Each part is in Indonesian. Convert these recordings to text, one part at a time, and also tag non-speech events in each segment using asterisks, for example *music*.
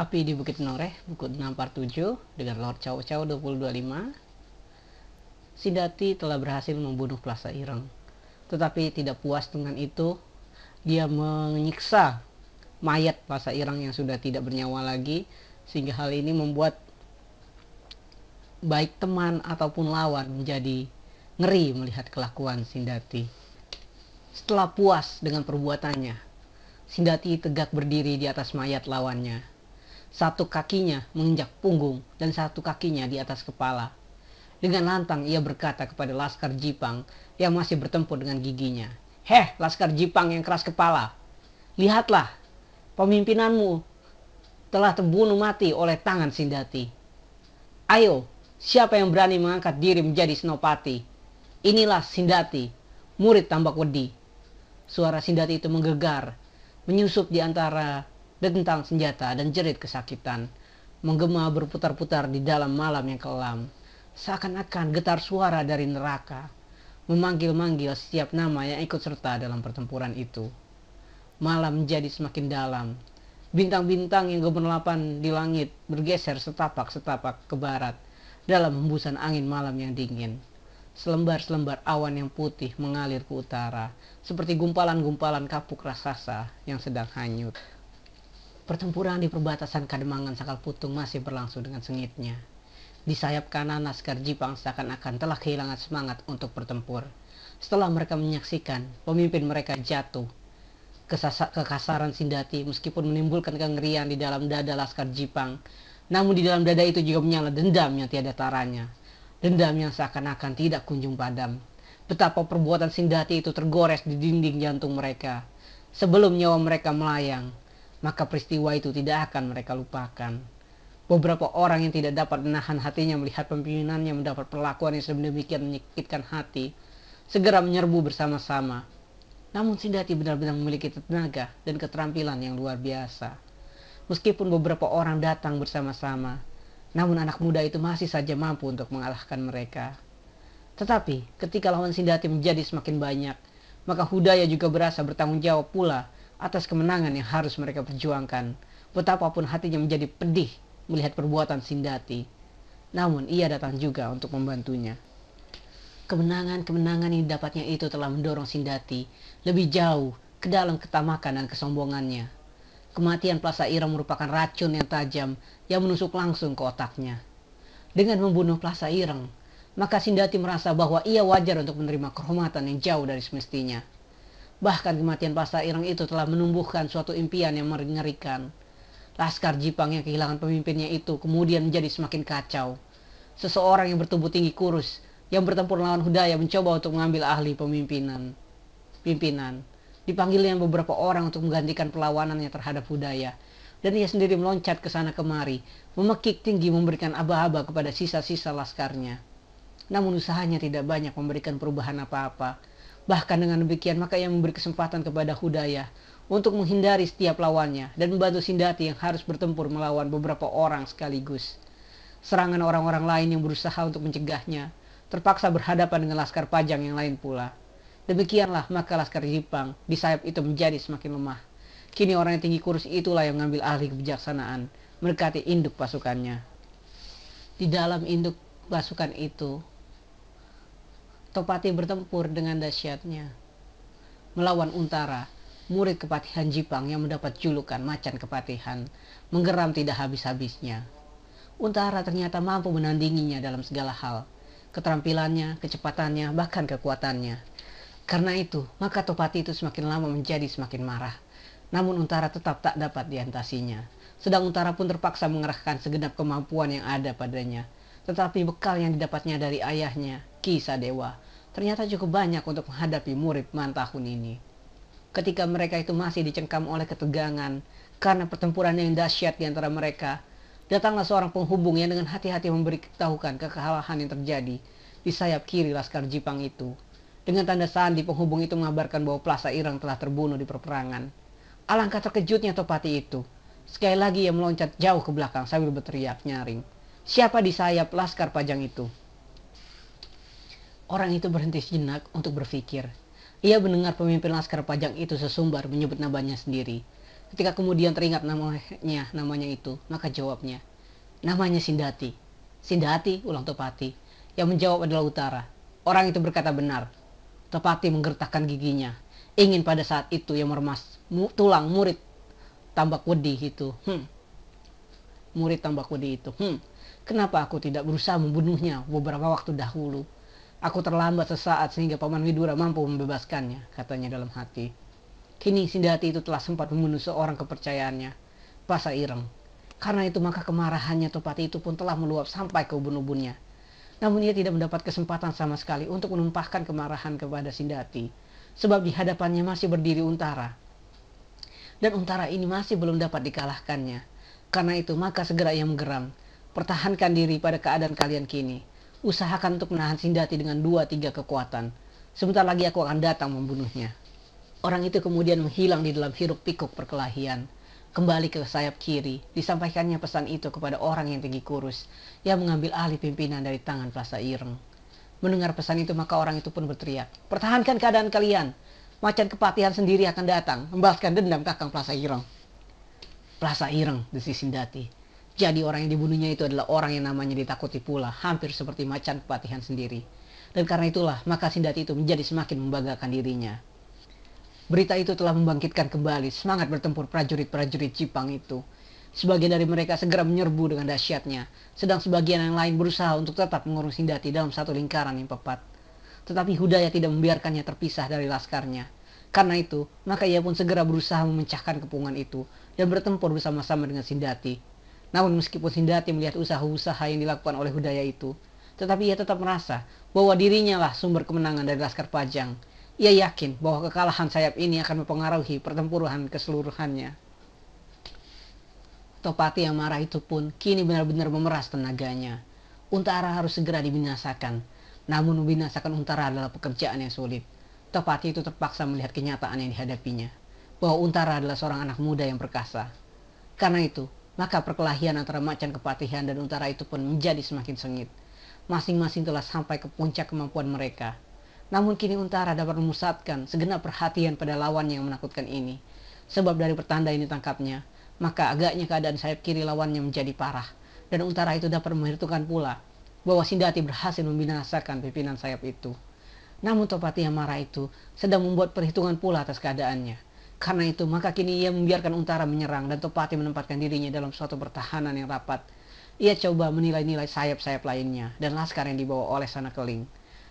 Api di Bukit Noreh, Bukit 647 dengan Lord Chow Chow 225. Sidati telah berhasil membunuh Plaza Ireng. Tetapi tidak puas dengan itu, dia menyiksa mayat Plaza Ireng yang sudah tidak bernyawa lagi sehingga hal ini membuat baik teman ataupun lawan menjadi ngeri melihat kelakuan Sindati. Setelah puas dengan perbuatannya, Sindati tegak berdiri di atas mayat lawannya satu kakinya menginjak punggung dan satu kakinya di atas kepala. Dengan lantang ia berkata kepada Laskar Jipang yang masih bertempur dengan giginya. Heh, Laskar Jipang yang keras kepala. Lihatlah, pemimpinanmu telah terbunuh mati oleh tangan Sindati. Ayo, siapa yang berani mengangkat diri menjadi Senopati? Inilah Sindati, murid tambak wedi. Suara Sindati itu menggegar, menyusup di antara Dentang senjata dan jerit kesakitan menggema berputar-putar di dalam malam yang kelam. Seakan-akan getar suara dari neraka memanggil-manggil setiap nama yang ikut serta dalam pertempuran itu. Malam menjadi semakin dalam. Bintang-bintang yang gemerlapan di langit bergeser setapak-setapak ke barat dalam hembusan angin malam yang dingin. Selembar-selembar awan yang putih mengalir ke utara, seperti gumpalan-gumpalan kapuk raksasa yang sedang hanyut. Pertempuran di perbatasan Kademangan Sakal Putung masih berlangsung dengan sengitnya. Di sayap kanan Naskar Jipang seakan-akan telah kehilangan semangat untuk bertempur. Setelah mereka menyaksikan pemimpin mereka jatuh, kekasaran Sindati meskipun menimbulkan kengerian di dalam dada laskar Jipang, namun di dalam dada itu juga menyala dendam yang tiada taranya. Dendam yang seakan-akan tidak kunjung padam. Betapa perbuatan Sindati itu tergores di dinding jantung mereka. Sebelum nyawa mereka melayang, maka peristiwa itu tidak akan mereka lupakan. Beberapa orang yang tidak dapat menahan hatinya melihat pemimpinannya mendapat perlakuan yang sedemikian menyakitkan hati, segera menyerbu bersama-sama. Namun Sindati benar-benar memiliki tenaga dan keterampilan yang luar biasa. Meskipun beberapa orang datang bersama-sama, namun anak muda itu masih saja mampu untuk mengalahkan mereka. Tetapi ketika lawan Sindati menjadi semakin banyak, maka Hudaya juga berasa bertanggung jawab pula atas kemenangan yang harus mereka perjuangkan. Betapapun hatinya menjadi pedih melihat perbuatan Sindati, namun ia datang juga untuk membantunya. Kemenangan-kemenangan yang dapatnya itu telah mendorong Sindati lebih jauh ke dalam ketamakan dan kesombongannya. Kematian Plaza Ira merupakan racun yang tajam yang menusuk langsung ke otaknya. Dengan membunuh Plaza Ireng, maka Sindati merasa bahwa ia wajar untuk menerima kehormatan yang jauh dari semestinya. Bahkan kematian pasta Ireng itu telah menumbuhkan suatu impian yang mengerikan. Laskar Jipang yang kehilangan pemimpinnya itu kemudian menjadi semakin kacau. Seseorang yang bertubuh tinggi kurus, yang bertempur lawan Hudaya mencoba untuk mengambil ahli pemimpinan. Pimpinan. Dipanggilnya beberapa orang untuk menggantikan perlawanannya terhadap Hudaya dan ia sendiri meloncat ke sana kemari, memekik tinggi memberikan aba-aba kepada sisa-sisa laskarnya. Namun usahanya tidak banyak memberikan perubahan apa-apa. Bahkan dengan demikian maka ia memberi kesempatan kepada Hudaya untuk menghindari setiap lawannya dan membantu Sindati yang harus bertempur melawan beberapa orang sekaligus. Serangan orang-orang lain yang berusaha untuk mencegahnya terpaksa berhadapan dengan laskar pajang yang lain pula. Demikianlah maka laskar Jepang di sayap itu menjadi semakin lemah. Kini orang yang tinggi kurus itulah yang mengambil alih kebijaksanaan mendekati induk pasukannya. Di dalam induk pasukan itu, Topati bertempur dengan dahsyatnya. Melawan Untara, murid kepatihan Jipang yang mendapat julukan macan kepatihan, menggeram tidak habis-habisnya. Untara ternyata mampu menandinginya dalam segala hal, keterampilannya, kecepatannya, bahkan kekuatannya. Karena itu, maka Topati itu semakin lama menjadi semakin marah. Namun Untara tetap tak dapat diantasinya. Sedang Untara pun terpaksa mengerahkan segenap kemampuan yang ada padanya tetapi bekal yang didapatnya dari ayahnya, Ki Sadewa, ternyata cukup banyak untuk menghadapi murid Man tahun ini. Ketika mereka itu masih dicengkam oleh ketegangan karena pertempuran yang dahsyat di antara mereka, datanglah seorang penghubung yang dengan hati-hati memberi memberitahukan kekalahan yang terjadi di sayap kiri laskar Jipang itu. Dengan tanda sandi penghubung itu mengabarkan bahwa Plaza Irang telah terbunuh di perperangan. Alangkah terkejutnya Topati itu. Sekali lagi ia meloncat jauh ke belakang sambil berteriak nyaring. Siapa di sayap laskar pajang itu? Orang itu berhenti sejenak untuk berpikir. Ia mendengar pemimpin laskar pajang itu sesumbar menyebut namanya sendiri. Ketika kemudian teringat namanya, namanya itu, maka jawabnya, namanya Sindati. Sindati, ulang Topati. Yang menjawab adalah Utara. Orang itu berkata benar. Topati menggertakkan giginya. Ingin pada saat itu yang meremas mu, tulang murid tambak wedi itu. Hmm. Murid tambak wedi itu. Hmm. Kenapa aku tidak berusaha membunuhnya beberapa waktu dahulu? Aku terlambat sesaat sehingga Paman Widura mampu membebaskannya, katanya dalam hati. Kini Sindati itu telah sempat membunuh seorang kepercayaannya, Pasa Ireng. Karena itu maka kemarahannya Topati itu pun telah meluap sampai ke ubun-ubunnya. Namun ia tidak mendapat kesempatan sama sekali untuk menumpahkan kemarahan kepada Sindati, sebab di hadapannya masih berdiri Untara. Dan Untara ini masih belum dapat dikalahkannya. Karena itu maka segera ia menggeram, Pertahankan diri pada keadaan kalian kini. Usahakan untuk menahan Sindati dengan dua tiga kekuatan. Sebentar lagi aku akan datang membunuhnya. Orang itu kemudian menghilang di dalam hiruk pikuk perkelahian. Kembali ke sayap kiri, disampaikannya pesan itu kepada orang yang tinggi kurus, yang mengambil alih pimpinan dari tangan Plaza Ireng. Mendengar pesan itu maka orang itu pun berteriak, Pertahankan keadaan kalian, macan kepatihan sendiri akan datang, membalaskan dendam kakang Plaza Ireng. Plaza Ireng, desi Sindati, jadi orang yang dibunuhnya itu adalah orang yang namanya ditakuti pula, hampir seperti macan kepatihan sendiri. Dan karena itulah, maka Sindati itu menjadi semakin membanggakan dirinya. Berita itu telah membangkitkan kembali semangat bertempur prajurit-prajurit Jepang itu. Sebagian dari mereka segera menyerbu dengan dahsyatnya, sedang sebagian yang lain berusaha untuk tetap mengurung Sindati dalam satu lingkaran yang pepat. Tetapi Hudaya tidak membiarkannya terpisah dari laskarnya. Karena itu, maka ia pun segera berusaha memecahkan kepungan itu dan bertempur bersama-sama dengan Sindati namun meskipun Sindati melihat usaha-usaha yang dilakukan oleh Hudaya itu, tetapi ia tetap merasa bahwa dirinya lah sumber kemenangan dari Laskar Pajang. Ia yakin bahwa kekalahan sayap ini akan mempengaruhi pertempuran keseluruhannya. Topati yang marah itu pun kini benar-benar memeras tenaganya. Untara harus segera dibinasakan. Namun membinasakan Untara adalah pekerjaan yang sulit. Topati itu terpaksa melihat kenyataan yang dihadapinya. Bahwa Untara adalah seorang anak muda yang perkasa. Karena itu, maka perkelahian antara Macan Kepatihan dan Utara itu pun menjadi semakin sengit. Masing-masing telah sampai ke puncak kemampuan mereka. Namun kini Untara dapat memusatkan segenap perhatian pada lawan yang menakutkan ini. Sebab dari pertanda ini tangkapnya, maka agaknya keadaan sayap kiri lawannya menjadi parah. Dan Untara itu dapat menghitungkan pula bahwa Sindati berhasil membinasakan pimpinan sayap itu. Namun Topati yang marah itu sedang membuat perhitungan pula atas keadaannya. Karena itu maka kini ia membiarkan Untara menyerang dan Topati menempatkan dirinya dalam suatu pertahanan yang rapat. Ia coba menilai-nilai sayap-sayap lainnya dan laskar yang dibawa oleh Sana Keling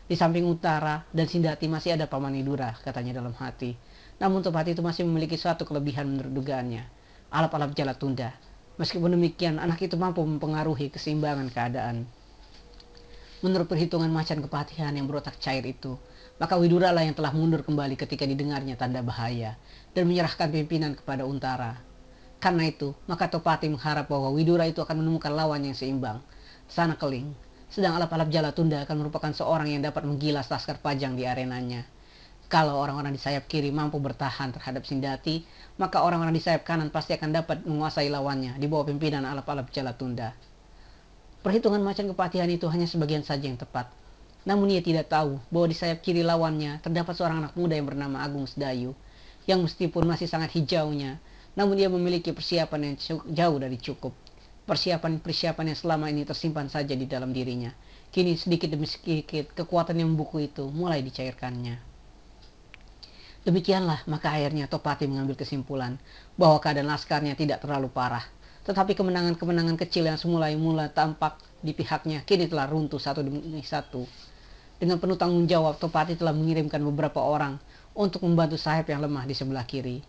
Di samping Utara dan Sindati masih ada Paman Idura, katanya dalam hati. Namun Topati itu masih memiliki suatu kelebihan menurut dugaannya. Alap-alap jala tunda. Meskipun demikian, anak itu mampu mempengaruhi keseimbangan keadaan. Menurut perhitungan macan kepatihan yang berotak cair itu, maka Widura lah yang telah mundur kembali ketika didengarnya tanda bahaya dan menyerahkan pimpinan kepada Untara. Karena itu, maka Topati mengharap bahwa Widura itu akan menemukan lawan yang seimbang. Sana keling, sedang alap-alap jala tunda akan merupakan seorang yang dapat menggilas laskar pajang di arenanya. Kalau orang-orang di sayap kiri mampu bertahan terhadap Sindati, maka orang-orang di sayap kanan pasti akan dapat menguasai lawannya di bawah pimpinan alap-alap jala tunda. Perhitungan macan kepatihan itu hanya sebagian saja yang tepat. Namun ia tidak tahu bahwa di sayap kiri lawannya terdapat seorang anak muda yang bernama Agung Sedayu, yang meskipun masih sangat hijaunya, namun ia memiliki persiapan yang jauh dari cukup. Persiapan-persiapan yang selama ini tersimpan saja di dalam dirinya. Kini sedikit demi sedikit kekuatan yang membuku itu mulai dicairkannya. Demikianlah maka akhirnya Topati mengambil kesimpulan bahwa keadaan laskarnya tidak terlalu parah. Tetapi kemenangan-kemenangan kecil yang semula mula tampak di pihaknya kini telah runtuh satu demi satu dengan penuh tanggung jawab Topati telah mengirimkan beberapa orang untuk membantu sahib yang lemah di sebelah kiri.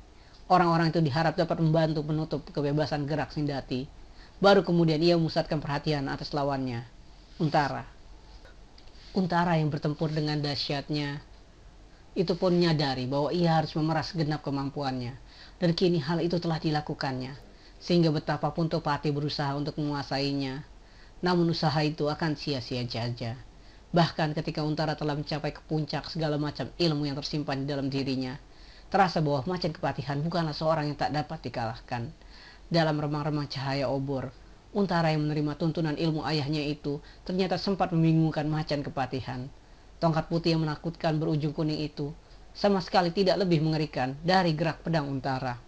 Orang-orang itu diharap dapat membantu menutup kebebasan gerak Sindati. Baru kemudian ia memusatkan perhatian atas lawannya, Untara. Untara yang bertempur dengan dahsyatnya itu pun menyadari bahwa ia harus memeras genap kemampuannya. Dan kini hal itu telah dilakukannya, sehingga betapapun Topati berusaha untuk menguasainya, namun usaha itu akan sia-sia saja. -sia Bahkan ketika Untara telah mencapai ke puncak segala macam ilmu yang tersimpan di dalam dirinya, terasa bahwa Macan Kepatihan bukanlah seorang yang tak dapat dikalahkan. Dalam remang-remang cahaya obor, Untara yang menerima tuntunan ilmu ayahnya itu ternyata sempat membingungkan Macan Kepatihan. Tongkat putih yang menakutkan berujung kuning itu sama sekali tidak lebih mengerikan dari gerak pedang Untara.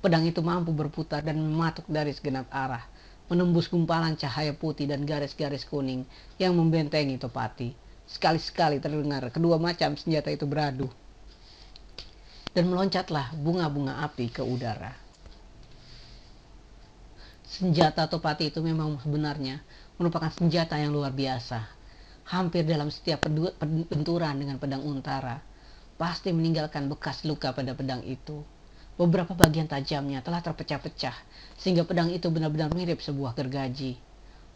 Pedang itu mampu berputar dan mematuk dari segenap arah, menembus gumpalan cahaya putih dan garis-garis kuning yang membentengi Topati. Sekali-sekali terdengar kedua macam senjata itu beradu. Dan meloncatlah bunga-bunga api ke udara. Senjata Topati itu memang sebenarnya merupakan senjata yang luar biasa. Hampir dalam setiap benturan dengan pedang untara, pasti meninggalkan bekas luka pada pedang itu. Beberapa bagian tajamnya telah terpecah-pecah, sehingga pedang itu benar-benar mirip sebuah gergaji.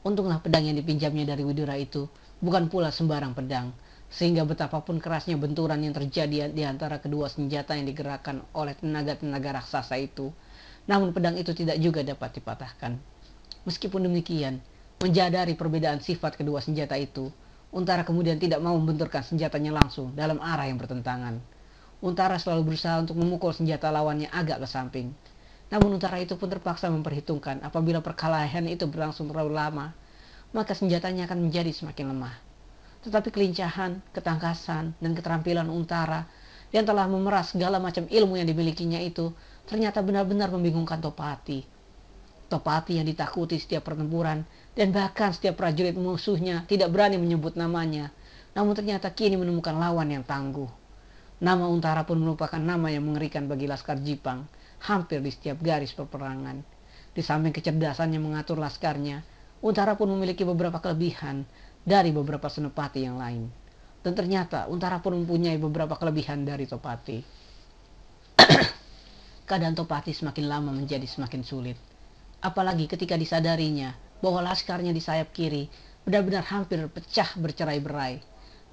Untunglah pedang yang dipinjamnya dari Widura itu bukan pula sembarang pedang, sehingga betapapun kerasnya benturan yang terjadi di antara kedua senjata yang digerakkan oleh tenaga-tenaga raksasa itu, namun pedang itu tidak juga dapat dipatahkan. Meskipun demikian, menjadari perbedaan sifat kedua senjata itu, Untara kemudian tidak mau membenturkan senjatanya langsung dalam arah yang bertentangan. Untara selalu berusaha untuk memukul senjata lawannya agak ke samping. Namun Untara itu pun terpaksa memperhitungkan apabila perkelahian itu berlangsung terlalu lama, maka senjatanya akan menjadi semakin lemah. Tetapi kelincahan, ketangkasan, dan keterampilan Untara yang telah memeras segala macam ilmu yang dimilikinya itu ternyata benar-benar membingungkan Topati. Topati yang ditakuti setiap pertempuran dan bahkan setiap prajurit musuhnya tidak berani menyebut namanya. Namun ternyata kini menemukan lawan yang tangguh. Nama Untara pun merupakan nama yang mengerikan bagi Laskar Jepang hampir di setiap garis peperangan. Di samping kecerdasannya mengatur laskarnya, Untara pun memiliki beberapa kelebihan dari beberapa senopati yang lain. Dan ternyata Untara pun mempunyai beberapa kelebihan dari Topati. *clears throat* Keadaan Topati semakin lama menjadi semakin sulit. Apalagi ketika disadarinya bahwa laskarnya di sayap kiri benar-benar hampir pecah bercerai-berai.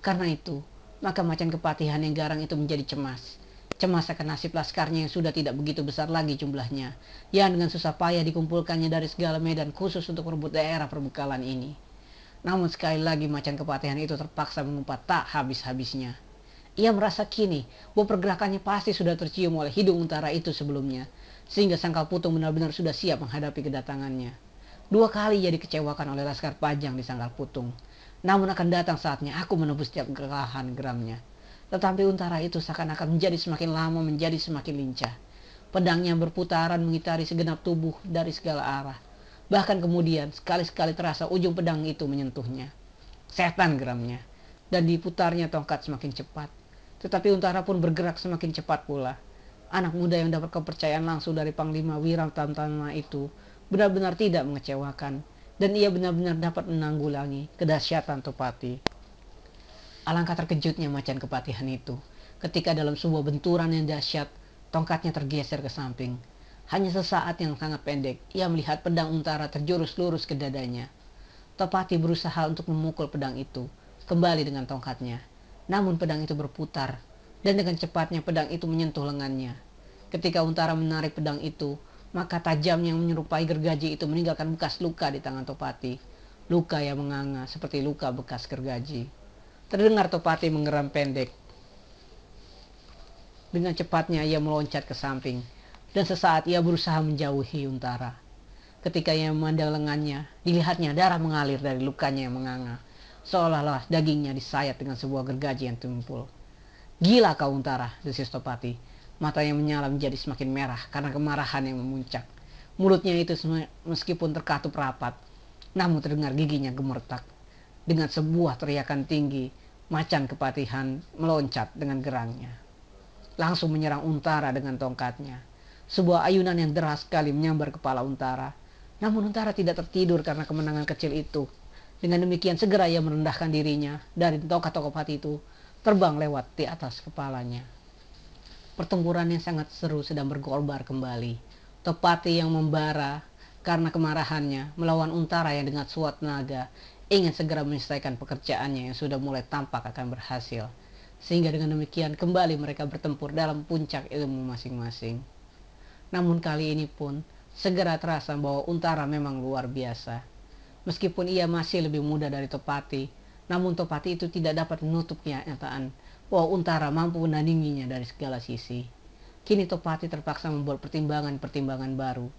Karena itu, maka macan kepatihan yang garang itu menjadi cemas. Cemas akan nasib laskarnya yang sudah tidak begitu besar lagi jumlahnya, yang dengan susah payah dikumpulkannya dari segala medan khusus untuk merebut daerah perbekalan ini. Namun sekali lagi macan kepatihan itu terpaksa mengumpat tak habis-habisnya. Ia merasa kini bahwa pergerakannya pasti sudah tercium oleh hidung utara itu sebelumnya, sehingga sangkal putung benar-benar sudah siap menghadapi kedatangannya. Dua kali ia dikecewakan oleh Laskar Panjang di Sanggar Putung. Namun akan datang saatnya aku menebus setiap gerahan geramnya. Tetapi untara itu seakan-akan menjadi semakin lama menjadi semakin lincah. Pedangnya berputaran mengitari segenap tubuh dari segala arah. Bahkan kemudian sekali-sekali terasa ujung pedang itu menyentuhnya. Setan geramnya. Dan diputarnya tongkat semakin cepat. Tetapi untara pun bergerak semakin cepat pula. Anak muda yang dapat kepercayaan langsung dari Panglima Wiram Tantana itu benar-benar tidak mengecewakan dan ia benar-benar dapat menanggulangi kedahsyatan Topati. Alangkah terkejutnya macan kepatihan itu ketika dalam sebuah benturan yang dahsyat tongkatnya tergeser ke samping. Hanya sesaat yang sangat pendek, ia melihat pedang untara terjurus lurus ke dadanya. Topati berusaha untuk memukul pedang itu kembali dengan tongkatnya. Namun pedang itu berputar, dan dengan cepatnya pedang itu menyentuh lengannya. Ketika untara menarik pedang itu, maka tajam yang menyerupai gergaji itu meninggalkan bekas luka di tangan Topati. Luka yang menganga seperti luka bekas gergaji. Terdengar Topati mengeram pendek. Dengan cepatnya ia meloncat ke samping. Dan sesaat ia berusaha menjauhi Untara. Ketika ia memandang lengannya, dilihatnya darah mengalir dari lukanya yang menganga. Seolah-olah dagingnya disayat dengan sebuah gergaji yang tumpul. Gila kau Untara, desis Topati. Matanya menyala menjadi semakin merah karena kemarahan yang memuncak. Mulutnya itu meskipun terkatup rapat, namun terdengar giginya gemertak. Dengan sebuah teriakan tinggi, macan kepatihan meloncat dengan gerangnya. Langsung menyerang untara dengan tongkatnya. Sebuah ayunan yang deras sekali menyambar kepala untara. Namun untara tidak tertidur karena kemenangan kecil itu. Dengan demikian segera ia merendahkan dirinya dari tongkat-tongkat itu terbang lewat di atas kepalanya. Pertempuran yang sangat seru sedang bergolbar kembali. Topati yang membara karena kemarahannya melawan Untara yang dengan suat naga ingin segera menyelesaikan pekerjaannya yang sudah mulai tampak akan berhasil. Sehingga dengan demikian kembali mereka bertempur dalam puncak ilmu masing-masing. Namun kali ini pun segera terasa bahwa Untara memang luar biasa. Meskipun ia masih lebih muda dari Topati, namun Topati itu tidak dapat menutup kenyataan Wah wow, Untara mampu menandinginya dari segala sisi. Kini Topati terpaksa membuat pertimbangan-pertimbangan baru.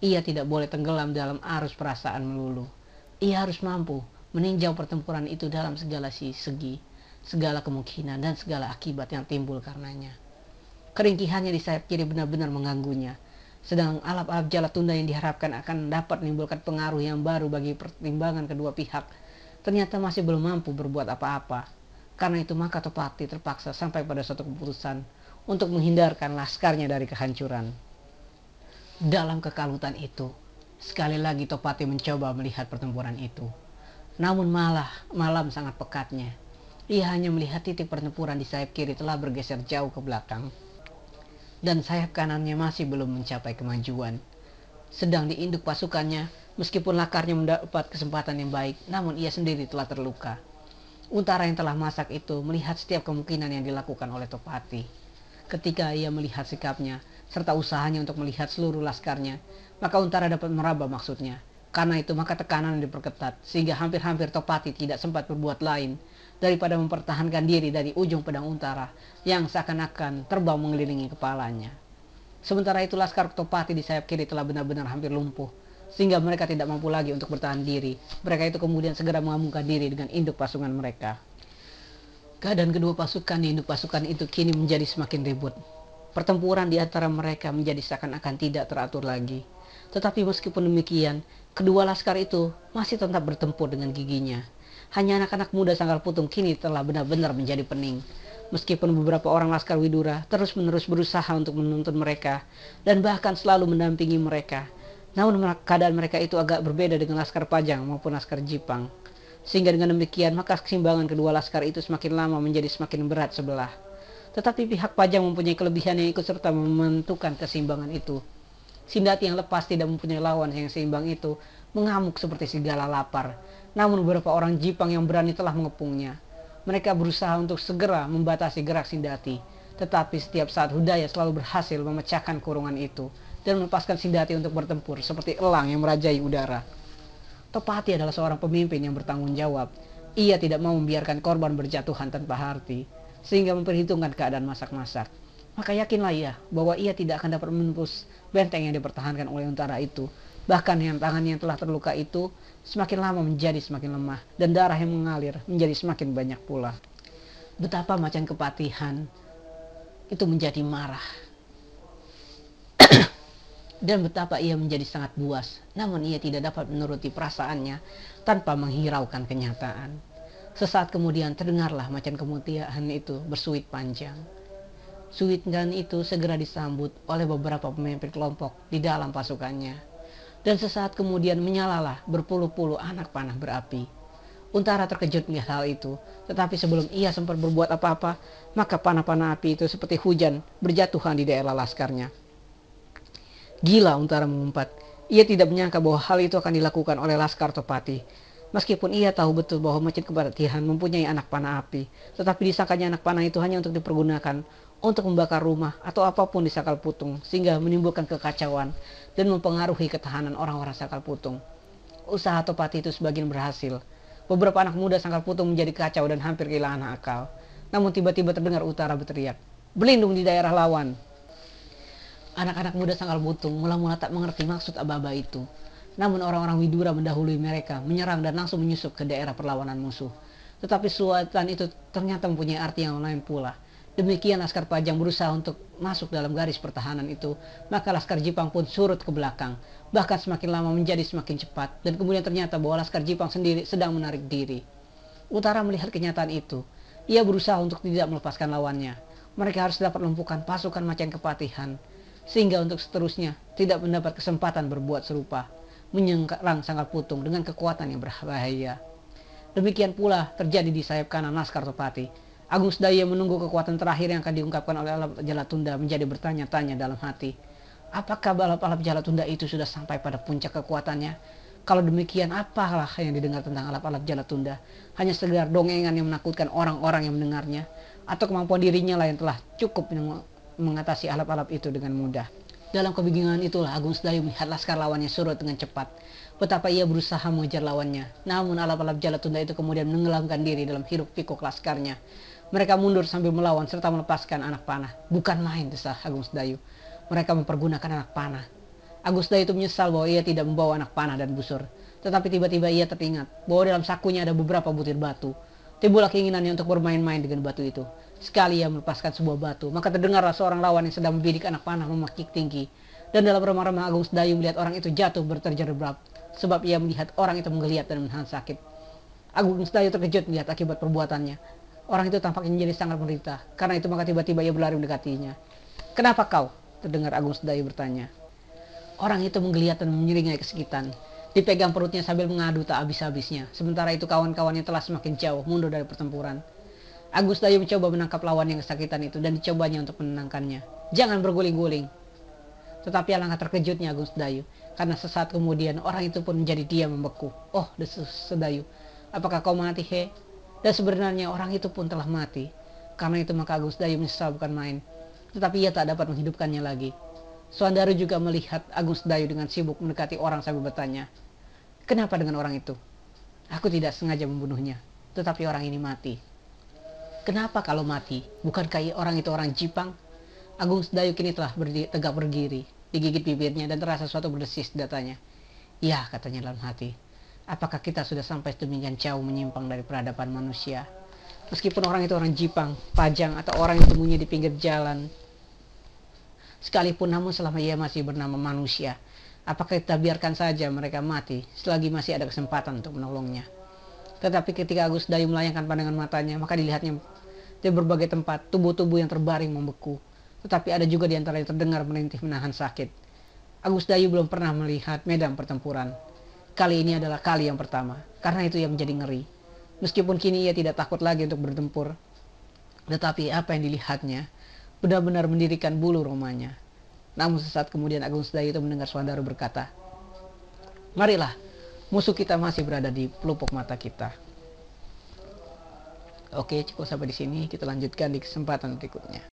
Ia tidak boleh tenggelam dalam arus perasaan melulu. Ia harus mampu meninjau pertempuran itu dalam segala segi, segala kemungkinan dan segala akibat yang timbul karenanya. Keringkihannya di sayap kiri benar-benar mengganggunya. Sedang alap-alap jala tunda yang diharapkan akan dapat menimbulkan pengaruh yang baru bagi pertimbangan kedua pihak, ternyata masih belum mampu berbuat apa-apa karena itu maka Topati terpaksa sampai pada suatu keputusan untuk menghindarkan laskarnya dari kehancuran. Dalam kekalutan itu, sekali lagi Topati mencoba melihat pertempuran itu. Namun malah malam sangat pekatnya. Ia hanya melihat titik pertempuran di sayap kiri telah bergeser jauh ke belakang. Dan sayap kanannya masih belum mencapai kemajuan. Sedang diinduk pasukannya, meskipun lakarnya mendapat kesempatan yang baik, namun ia sendiri telah terluka. Untara yang telah masak itu melihat setiap kemungkinan yang dilakukan oleh Topati. Ketika ia melihat sikapnya, serta usahanya untuk melihat seluruh laskarnya, maka Untara dapat meraba maksudnya. Karena itu maka tekanan diperketat, sehingga hampir-hampir Topati tidak sempat berbuat lain daripada mempertahankan diri dari ujung pedang Untara yang seakan-akan terbang mengelilingi kepalanya. Sementara itu Laskar Topati di sayap kiri telah benar-benar hampir lumpuh sehingga mereka tidak mampu lagi untuk bertahan diri. Mereka itu kemudian segera mengamungkan diri dengan induk pasukan mereka. Keadaan kedua pasukan di induk pasukan itu kini menjadi semakin ribut. Pertempuran di antara mereka menjadi seakan-akan tidak teratur lagi. Tetapi meskipun demikian, kedua laskar itu masih tetap bertempur dengan giginya. Hanya anak-anak muda sangkal putung kini telah benar-benar menjadi pening meskipun beberapa orang Laskar Widura terus-menerus berusaha untuk menuntun mereka dan bahkan selalu mendampingi mereka. Namun keadaan mereka itu agak berbeda dengan laskar Pajang maupun laskar Jipang. Sehingga dengan demikian maka keseimbangan kedua laskar itu semakin lama menjadi semakin berat sebelah. Tetapi pihak Pajang mempunyai kelebihan yang ikut serta menentukan keseimbangan itu. Sindati yang lepas tidak mempunyai lawan yang seimbang itu mengamuk seperti segala lapar. Namun beberapa orang Jipang yang berani telah mengepungnya. Mereka berusaha untuk segera membatasi gerak Sindati. Tetapi setiap saat Hudaya selalu berhasil memecahkan kurungan itu dan melepaskan sindati untuk bertempur seperti elang yang merajai udara. Topati adalah seorang pemimpin yang bertanggung jawab. Ia tidak mau membiarkan korban berjatuhan tanpa arti, sehingga memperhitungkan keadaan masak-masak. Maka yakinlah ia bahwa ia tidak akan dapat menembus benteng yang dipertahankan oleh untara itu. Bahkan yang tangannya yang telah terluka itu semakin lama menjadi semakin lemah dan darah yang mengalir menjadi semakin banyak pula. Betapa macan kepatihan itu menjadi marah dan betapa ia menjadi sangat buas, namun ia tidak dapat menuruti perasaannya tanpa menghiraukan kenyataan. Sesaat kemudian terdengarlah macan kemutiaan itu bersuit panjang. Suit dan itu segera disambut oleh beberapa pemimpin kelompok di dalam pasukannya. Dan sesaat kemudian menyalalah berpuluh-puluh anak panah berapi. Untara terkejut melihat hal itu, tetapi sebelum ia sempat berbuat apa-apa, maka panah-panah api itu seperti hujan berjatuhan di daerah laskarnya Gila Untara mengumpat. Ia tidak menyangka bahwa hal itu akan dilakukan oleh Laskar Topati. Meskipun ia tahu betul bahwa Masjid Kebatihan mempunyai anak panah api, tetapi disangkanya anak panah itu hanya untuk dipergunakan untuk membakar rumah atau apapun di Sakal Putung, sehingga menimbulkan kekacauan dan mempengaruhi ketahanan orang-orang Sakal Putung. Usaha Topati itu sebagian berhasil. Beberapa anak muda Sakal Putung menjadi kacau dan hampir kehilangan akal. Namun tiba-tiba terdengar Utara berteriak, berlindung di daerah lawan. Anak-anak muda sangat butung mula-mula tak mengerti maksud aba itu. Namun orang-orang Widura mendahului mereka, menyerang dan langsung menyusup ke daerah perlawanan musuh. Tetapi suatan itu ternyata mempunyai arti yang lain pula. Demikian laskar Pajang berusaha untuk masuk dalam garis pertahanan itu, maka laskar Jipang pun surut ke belakang. Bahkan semakin lama menjadi semakin cepat, dan kemudian ternyata bahwa laskar Jipang sendiri sedang menarik diri. Utara melihat kenyataan itu. Ia berusaha untuk tidak melepaskan lawannya. Mereka harus dapat melumpuhkan pasukan macan kepatihan sehingga untuk seterusnya tidak mendapat kesempatan berbuat serupa, menyerang sangkal putung dengan kekuatan yang berbahaya. Demikian pula terjadi di sayap kanan Naskar Topati. Agung Sedaya menunggu kekuatan terakhir yang akan diungkapkan oleh alam tunda menjadi bertanya-tanya dalam hati. Apakah balap jala tunda itu sudah sampai pada puncak kekuatannya? Kalau demikian, apalah yang didengar tentang alap-alap tunda Hanya segar dongengan yang menakutkan orang-orang yang mendengarnya? Atau kemampuan dirinya lah yang telah cukup mengatasi alap-alap itu dengan mudah. Dalam kebingungan itulah Agung Sedayu melihat laskar lawannya surut dengan cepat. Betapa ia berusaha mengejar lawannya, namun alap-alap tunda itu kemudian menenggelamkan diri dalam hiruk-pikuk laskarnya. Mereka mundur sambil melawan serta melepaskan anak panah. Bukan main desah Agung Sedayu. Mereka mempergunakan anak panah. Agung Sedayu itu menyesal bahwa ia tidak membawa anak panah dan busur. Tetapi tiba-tiba ia teringat bahwa dalam sakunya ada beberapa butir batu. Timbulah keinginannya untuk bermain-main dengan batu itu. Sekali ia melepaskan sebuah batu, maka terdengarlah seorang lawan yang sedang membidik anak panah memakik tinggi. Dan dalam remah-remah Agung Sedayu melihat orang itu jatuh berterjerab, sebab ia melihat orang itu menggeliat dan menahan sakit. Agung Sedayu terkejut melihat akibat perbuatannya. Orang itu tampaknya menjadi sangat menderita, karena itu maka tiba-tiba ia berlari mendekatinya. Kenapa kau? Terdengar Agung Sedayu bertanya. Orang itu menggeliat dan menyeringai kesekitan dipegang perutnya sambil mengadu tak habis-habisnya. Sementara itu kawan-kawannya telah semakin jauh mundur dari pertempuran. Agus Dayu mencoba menangkap lawan yang kesakitan itu dan dicobanya untuk menenangkannya. Jangan berguling-guling. Tetapi alangkah terkejutnya Agus Dayu, karena sesaat kemudian orang itu pun menjadi dia membeku. Oh, desus Sedayu, apakah kau mati, he? Dan sebenarnya orang itu pun telah mati. Karena itu maka Agus Dayu menyesal bukan main. Tetapi ia tak dapat menghidupkannya lagi. Suandaru juga melihat Agus Dayu dengan sibuk mendekati orang sambil bertanya, Kenapa dengan orang itu? Aku tidak sengaja membunuhnya, tetapi orang ini mati. Kenapa kalau mati? Bukankah orang itu orang Jepang? Agung Sedayu kini telah berdi, tegak berdiri, digigit bibirnya dan terasa suatu berdesis datanya. Ya, katanya dalam hati. Apakah kita sudah sampai sedemikian jauh menyimpang dari peradaban manusia? Meskipun orang itu orang Jepang, pajang, atau orang yang temunya di pinggir jalan. Sekalipun namun selama ia masih bernama manusia, Apakah kita biarkan saja mereka mati selagi masih ada kesempatan untuk menolongnya? Tetapi ketika Agus Dayu melayangkan pandangan matanya, maka dilihatnya di berbagai tempat tubuh-tubuh yang terbaring membeku. Tetapi ada juga di antara yang terdengar merintih menahan sakit. Agus Dayu belum pernah melihat medan pertempuran. Kali ini adalah kali yang pertama, karena itu ia menjadi ngeri. Meskipun kini ia tidak takut lagi untuk bertempur, tetapi apa yang dilihatnya benar-benar mendirikan bulu romanya. Namun sesaat kemudian Agung Sedayu itu mendengar Daru berkata, Marilah, musuh kita masih berada di pelupuk mata kita. Oke, cukup sampai di sini. Kita lanjutkan di kesempatan berikutnya.